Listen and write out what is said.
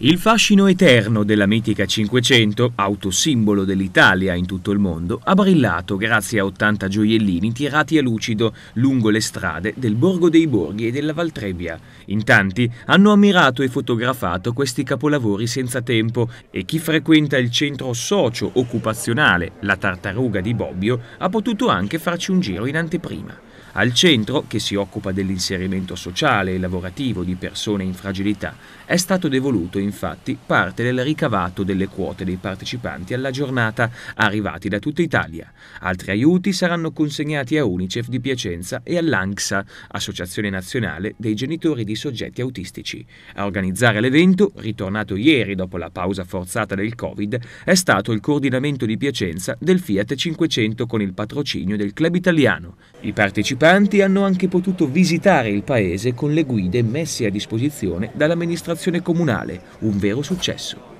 Il fascino eterno della mitica 500, autosimbolo dell'Italia in tutto il mondo, ha brillato grazie a 80 gioiellini tirati a lucido lungo le strade del Borgo dei Borghi e della Valtrebbia. In tanti hanno ammirato e fotografato questi capolavori senza tempo e chi frequenta il centro socio-occupazionale, la Tartaruga di Bobbio, ha potuto anche farci un giro in anteprima. Al centro, che si occupa dell'inserimento sociale e lavorativo di persone in fragilità, è stato devoluto infatti parte del ricavato delle quote dei partecipanti alla giornata arrivati da tutta Italia. Altri aiuti saranno consegnati a Unicef di Piacenza e all'ANXA, Associazione Nazionale dei Genitori di Soggetti Autistici. A organizzare l'evento, ritornato ieri dopo la pausa forzata del Covid, è stato il coordinamento di Piacenza del Fiat 500 con il patrocinio del Club Italiano. I partecipanti partecipanti hanno anche potuto visitare il paese con le guide messe a disposizione dall'amministrazione comunale, un vero successo.